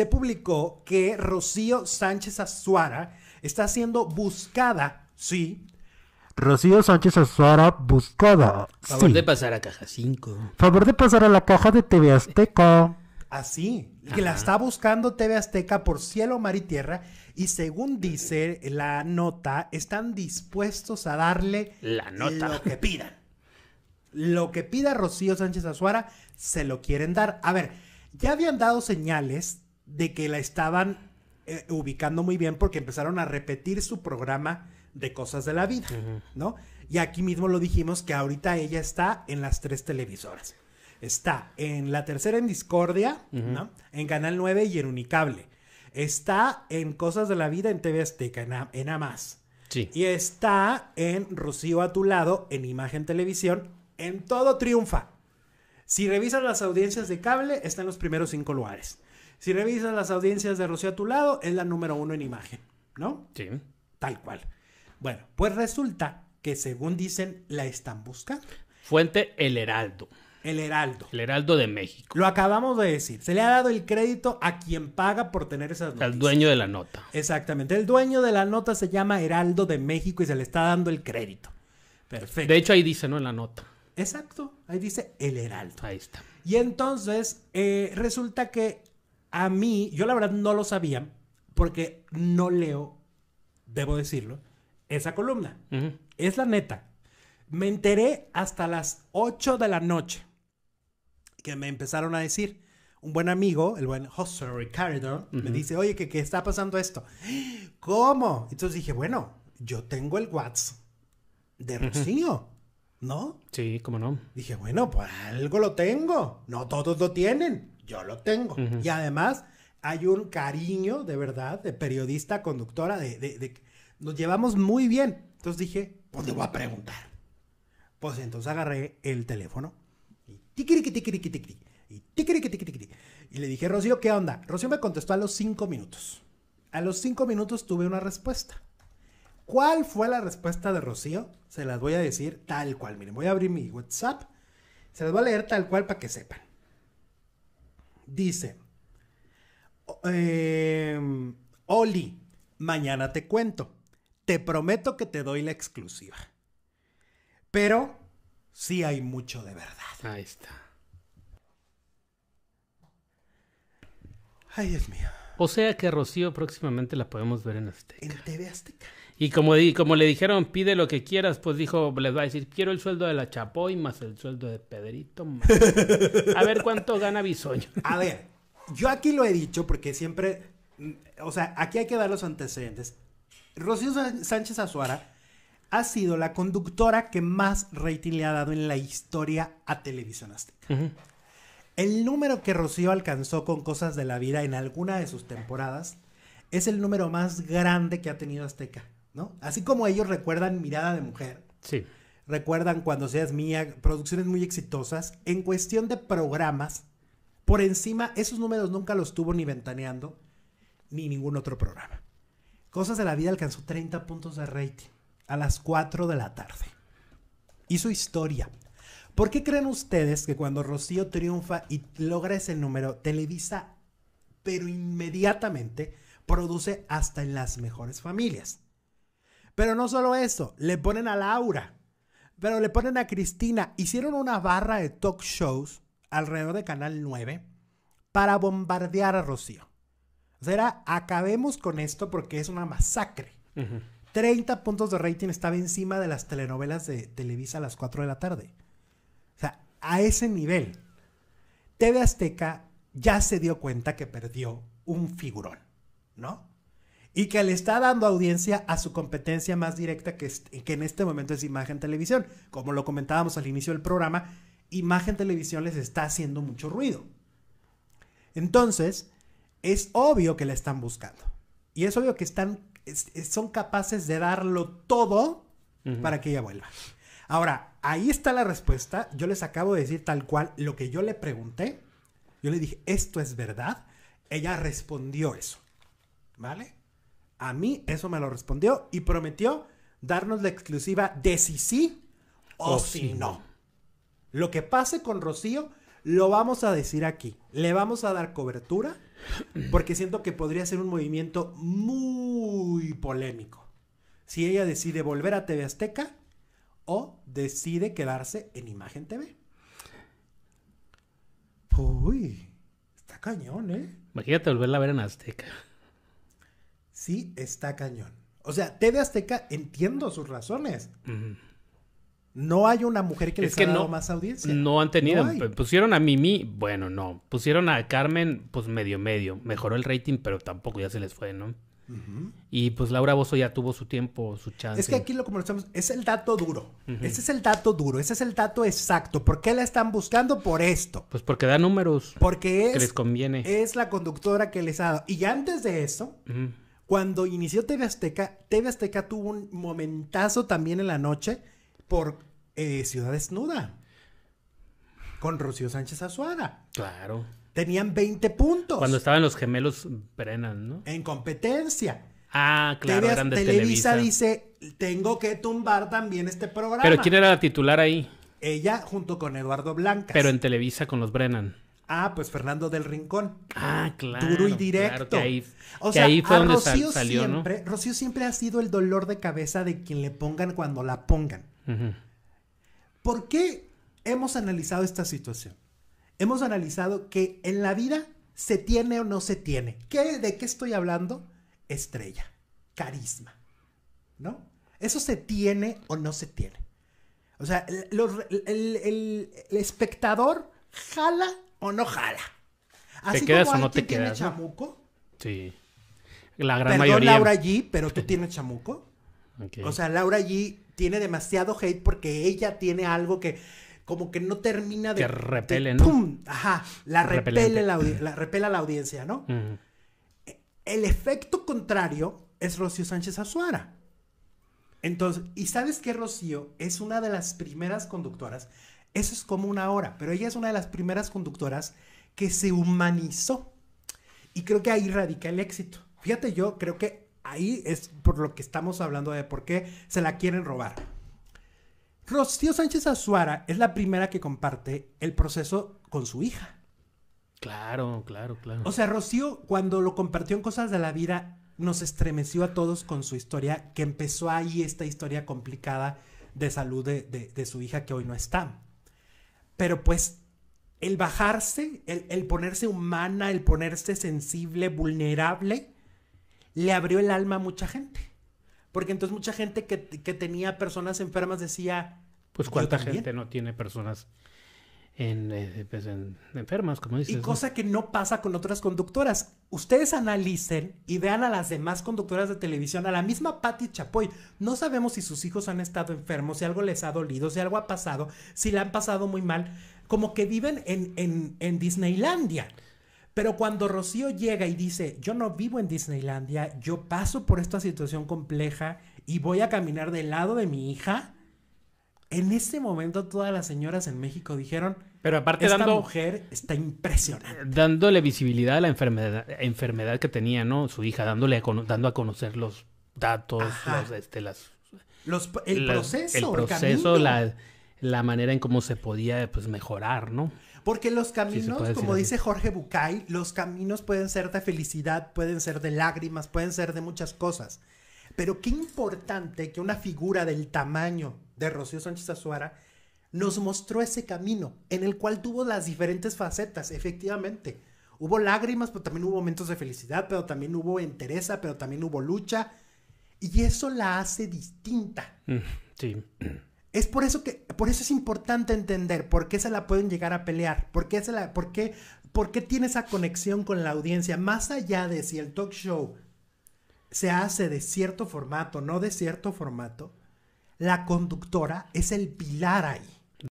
se publicó que Rocío Sánchez Azuara está siendo buscada, sí. Rocío Sánchez Azuara buscada. Favor de pasar a caja 5. Favor de pasar a la caja de TV Azteca. Así, ah, que la está buscando TV Azteca por cielo, mar y tierra. Y según dice la nota, están dispuestos a darle la nota. lo que pida Lo que pida Rocío Sánchez Azuara, se lo quieren dar. A ver, ya habían dado señales de que la estaban eh, ubicando muy bien porque empezaron a repetir su programa de cosas de la vida, ¿no? Y aquí mismo lo dijimos que ahorita ella está en las tres televisoras. Está en la tercera en Discordia, ¿no? En Canal 9 y en Unicable. Está en Cosas de la Vida en TV Azteca, en, AMAS. Sí. Y está en Rocío a tu lado, en Imagen Televisión, en todo triunfa. Si revisas las audiencias de cable, está en los primeros cinco lugares. Si revisas las audiencias de Rocío a tu lado, es la número uno en imagen, ¿no? Sí. Tal cual. Bueno, pues resulta que según dicen, la están buscando. Fuente El Heraldo. El Heraldo. El Heraldo de México. Lo acabamos de decir. Se le ha dado el crédito a quien paga por tener esas noticias. Al dueño de la nota. Exactamente. El dueño de la nota se llama Heraldo de México y se le está dando el crédito. Perfecto. De hecho, ahí dice, ¿no? En la nota. Exacto. Ahí dice el Heraldo. Ahí está. Y entonces, eh, resulta que a mí, yo la verdad no lo sabía porque no leo, debo decirlo, esa columna. Es la neta. Me enteré hasta las 8 de la noche que me empezaron a decir. Un buen amigo, el buen José Ricardo, me dice, oye, ¿qué qué está pasando esto. ¿Cómo? Entonces dije, bueno, yo tengo el WhatsApp de Rocío, ¿no? Sí, cómo no. Dije, bueno, pues algo lo tengo. No todos lo tienen yo lo tengo. Y además hay un cariño de verdad de periodista, conductora, de, de, nos llevamos muy bien. Entonces dije, pues le voy a preguntar. Pues entonces agarré el teléfono y y Y le dije, Rocío, ¿qué onda? Rocío me contestó a los cinco minutos. A los cinco minutos tuve una respuesta. ¿Cuál fue la respuesta de Rocío? Se las voy a decir tal cual. Miren, voy a abrir mi WhatsApp. Se las voy a leer tal cual para que sepan dice, em, Oli, mañana te cuento. Te prometo que te doy la exclusiva. Pero sí hay mucho de verdad. Ahí está. Ay, Dios mío. O sea que Rocío próximamente la podemos ver en Azteca. En TV Azteca. Y como, como le dijeron, pide lo que quieras, pues dijo, les va a decir, quiero el sueldo de la Chapoy más el sueldo de Pedrito. A ver cuánto gana Bisoño. A ver, yo aquí lo he dicho porque siempre, mm, o sea, aquí hay que dar los antecedentes. Rocío Sánchez Azuara ha sido la conductora que más rating le ha dado en la historia a Televisión Azteca. El número que Rocío alcanzó con Cosas de la Vida en alguna de sus temporadas es el número más grande que ha tenido Azteca. Así como ellos recuerdan Mirada de Mujer. Recuerdan Cuando Seas Mía, producciones muy exitosas. En cuestión de programas, por encima, esos números nunca los tuvo ni Ventaneando, ni ningún otro programa. Cosas de la Vida alcanzó 30 puntos de rating a las 4 de la tarde. y su historia. ¿Por qué creen ustedes que cuando Rocío triunfa y logra ese número, Televisa, pero inmediatamente, produce hasta en las mejores familias? Pero no solo eso, le ponen a Laura, pero le ponen a Cristina. Hicieron una barra de talk shows alrededor de Canal 9 para bombardear a Rocío. O sea, acabemos con esto porque es una masacre. 30 puntos de rating estaba encima de las telenovelas de Televisa a las 4 de la tarde. O sea, a ese nivel. TV Azteca ya se dio cuenta que perdió un figurón, ¿no? y que le está dando audiencia a su competencia más directa que, es, que en este momento es Imagen Televisión. Como lo comentábamos al inicio del programa, Imagen Televisión les está haciendo mucho ruido. Entonces, es obvio que la están buscando. Y es obvio que están, son capaces de darlo todo para que ella vuelva. Ahora, ahí está la respuesta. Yo les acabo de decir tal cual lo que yo le pregunté. Yo le dije, ¿esto es verdad? Ella respondió eso. ¿Vale? A mí eso me lo respondió y prometió darnos la exclusiva de si sí o, si no. Lo que pase con Rocío lo vamos a decir aquí. Le vamos a dar cobertura porque siento que podría ser un movimiento muy polémico. Si ella decide volver a TV Azteca o decide quedarse en Imagen TV. Uy, está cañón, ¿eh? Imagínate volverla a ver en Azteca sí está cañón. O sea, TV Azteca entiendo sus razones. No hay una mujer que les ha dado más audiencia. No han tenido. pusieron a Mimi, bueno, no. Pusieron a Carmen, pues medio medio. Mejoró el rating, pero tampoco ya se les fue, ¿no? Y pues Laura Bozo ya tuvo su tiempo, su chance. Es que aquí lo conversamos, es el dato duro. Ese es el dato duro, ese es el dato exacto. ¿Por qué la están buscando? Por esto. Pues porque da números. Porque es. Que les conviene. Es la conductora que les ha dado. Y antes de eso, cuando inició TV Azteca, TV Azteca tuvo un momentazo también en la noche por eh, Ciudad Desnuda. Con Rocío Sánchez Azuada. Claro. Tenían 20 puntos. Cuando estaban los gemelos Brennan, ¿no? En competencia. Ah, claro, eran de Televisa, Televisa. dice, tengo que tumbar también este programa. Pero ¿quién era la titular ahí? Ella junto con Eduardo Blancas. Pero en Televisa con los Brennan. Ah, pues Fernando del Rincón. Ah, claro. Duro y directo. que ahí, o sea, fue donde Rocío salió, siempre, Rocío siempre ha sido el dolor de cabeza de quien le pongan cuando la pongan. ¿Por qué hemos analizado esta situación? Hemos analizado que en la vida se tiene o no se tiene. ¿Qué, ¿De qué estoy hablando? Estrella, carisma, ¿no? Eso se tiene o no se tiene. O sea, el espectador jala o no jala. Así ¿Te quedas o no te quedas? tiene chamuco? Sí. La gran perdón, mayoría. Laura G, pero tú tienes chamuco. O sea, Laura G tiene demasiado hate porque ella tiene algo que como que no termina de... Que repele, ¿no? ¡pum! Ajá, la repele la, la, repela la audiencia, ¿no? El efecto contrario es Rocío Sánchez Azuara. Entonces, ¿y sabes qué, Rocío? Es una de las primeras conductoras eso es como una hora, pero ella es una de las primeras conductoras que se humanizó. Y creo que ahí radica el éxito. Fíjate, yo creo que ahí es por lo que estamos hablando de por qué se la quieren robar. Rocío Sánchez Azuara es la primera que comparte el proceso con su hija. Claro, claro, claro. O sea, Rocío, cuando lo compartió en Cosas de la Vida, nos estremeció a todos con su historia, que empezó ahí esta historia complicada de salud de, de su hija que hoy no está pero pues el bajarse, el, el, ponerse humana, el ponerse sensible, vulnerable, le abrió el alma a mucha gente. Porque entonces mucha gente que, que tenía personas enfermas decía... Pues cuánta gente no tiene personas eh, pues, en, enfermas, como dices. Y cosa que no pasa con otras conductoras. Ustedes analicen y vean a las demás conductoras de televisión, a la misma Patty Chapoy. No sabemos si sus hijos han estado enfermos, si algo les ha dolido, si algo ha pasado, si la han pasado muy mal. Como que viven en, en, en Disneylandia. Pero cuando Rocío llega y dice, yo no vivo en Disneylandia, yo paso por esta situación compleja y voy a caminar del lado de mi hija, en ese momento todas las señoras en México dijeron, pero aparte esta mujer está impresionante. Dándole visibilidad a la enfermedad, enfermedad que tenía, ¿no? Su hija, dándole dando a conocer los datos, este, los, el, proceso, la, manera en cómo se podía pues, mejorar, ¿no? Porque los caminos, como dice Jorge Bucay, los caminos pueden ser de felicidad, pueden ser de lágrimas, pueden ser de muchas cosas. Pero qué importante que una figura del tamaño de Rocío Sánchez Azuara nos mostró ese camino en el cual tuvo las diferentes facetas, efectivamente. Hubo lágrimas, pero también hubo momentos de felicidad, pero también hubo entereza, pero también hubo lucha. Y eso la hace distinta. Mm, sí. Es por eso que, por eso es importante entender por qué se la pueden llegar a pelear, por qué la, por qué, por qué tiene esa conexión con la audiencia, más allá de si el talk show se hace de cierto formato, no de cierto formato, la conductora es el pilar ahí.